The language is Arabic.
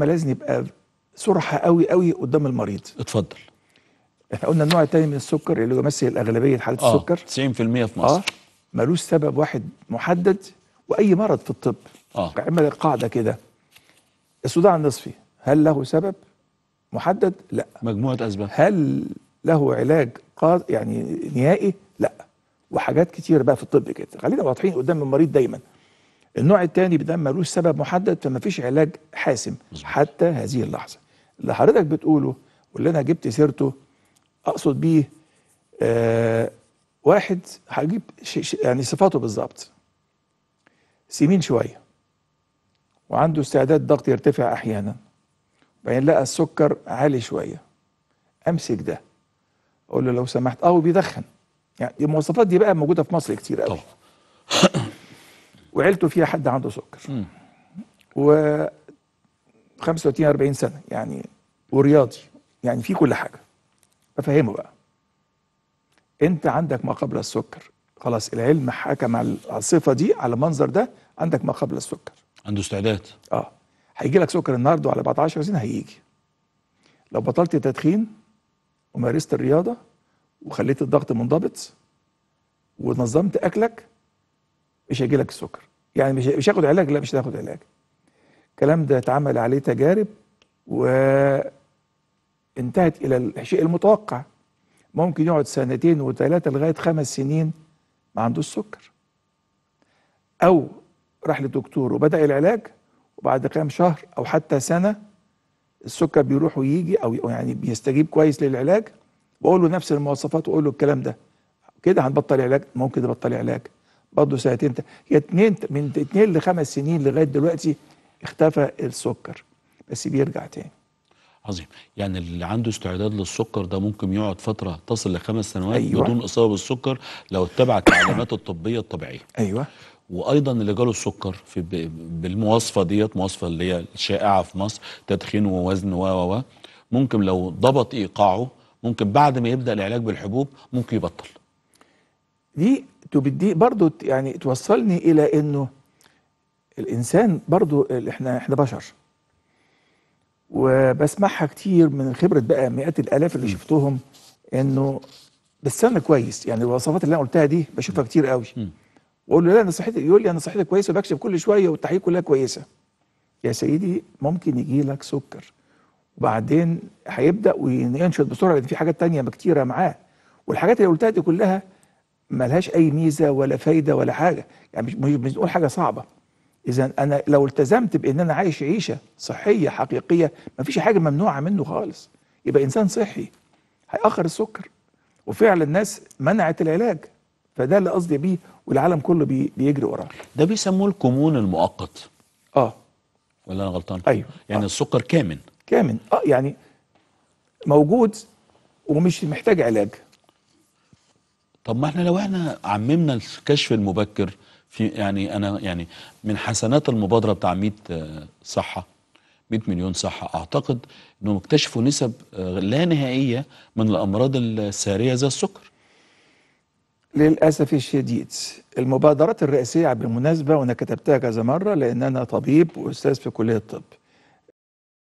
ما لازم يبقى صرحة قوي قوي قدام المريض اتفضل احنا قلنا النوع الثاني من السكر اللي يمثل اغلبيه حالات آه السكر 90% في مصر اه ملوش سبب واحد محدد واي مرض في الطب اه عمل القاعده كده الصداع النصفي هل له سبب محدد لا مجموعه اسباب هل له علاج قاض يعني نهائي لا وحاجات كتير بقى في الطب كده خلينا واضحين قدام المريض دايما النوع الثاني ده ملوش سبب محدد فما فيش علاج حاسم حتى هذه اللحظه اللي حضرتك بتقوله واللي انا جبت سيرته اقصد بيه آه واحد هجيب يعني صفاته بالظبط سمين شويه وعنده استعداد ضغط يرتفع احيانا وبعدين لقى السكر عالي شويه امسك ده اقول له لو سمحت اه وبيدخن يعني المواصفات دي بقى موجوده في مصر كتير قوي طبعا وعيلته فيها حد عنده سكر و 35 40 سنه يعني ورياضي يعني في كل حاجه بفهمه بقى انت عندك ما قبل السكر خلاص العلم حكم على الصفه دي على المنظر ده عندك ما قبل السكر عنده استعداد اه هيجي لك سكر النهارده على بعد 10 سنين هيجي لو بطلت التدخين ومارست الرياضه وخليت الضغط منضبط ونظمت اكلك مش هيجي لك السكر يعني مش مش هاخد علاج لا مش هياخد علاج الكلام ده اتعمل عليه تجارب وانتهت الى الشيء المتوقع ممكن يقعد سنتين وثلاثه لغايه خمس سنين ما عندوش سكر او راح لدكتور وبدا العلاج وبعد كام شهر او حتى سنه السكر بيروح ويجي او يعني بيستجيب كويس للعلاج واقول له نفس المواصفات واقول له الكلام ده كده هنبطل علاج ممكن تبطل علاج برضه ساعتين هي اتنين من اتنين لخمس سنين لغايه دلوقتي اختفى السكر بس بيرجع تاني عظيم يعني اللي عنده استعداد للسكر ده ممكن يقعد فتره تصل لخمس سنوات أيوة. بدون اصابه بالسكر لو اتبع التعليمات الطبيه الطبيعيه ايوه وايضا اللي جاله السكر في بالمواصفه ديت مواصفه اللي هي الشائعه في مصر تدخين ووزن و و ممكن لو ضبط ايقاعه ممكن بعد ما يبدا العلاج بالحبوب ممكن يبطل دي تبدي برضو يعني توصلني الى انه الانسان برضو احنا احنا بشر وبسمعها كتير من خبره بقى مئات الالاف اللي شفتهم انه انا كويس يعني الوصفات اللي انا قلتها دي بشوفها كتير قوي واقول له لا انا صحتي يقول لي انا صحتي كويسه وبكشف كل شويه والتحاليل كلها كويسه يا سيدي ممكن يجي لك سكر وبعدين هيبدا وينشط بسرعه لان في حاجات تانية كتيره معاه والحاجات اللي قلتها دي كلها ملهاش اي ميزه ولا فايده ولا حاجه يعني مش بنقول حاجه صعبه اذا انا لو التزمت بان انا عايش عيشه صحيه حقيقيه مفيش حاجه ممنوعه منه خالص يبقى انسان صحي هياخر السكر وفعلا الناس منعت العلاج فده اللي قصدي بيه والعالم كله بي بيجري وراه ده بيسموه الكمون المؤقت اه ولا انا غلطان ايوه يعني آه. السكر كامن كامن اه يعني موجود ومش محتاج علاج طب ما احنا لو احنا عممنا الكشف المبكر في يعني انا يعني من حسنات المبادره بتاع 100 آه، صحه 100 مليون صحه اعتقد انهم اكتشفوا نسب آه، لا نهائيه من الامراض الساريه زي السكر للأسف الشديد المبادرات الرئيسيه بالمناسبة وأنا كتبتها كذا مرة لأن أنا طبيب وأستاذ في كلية الطب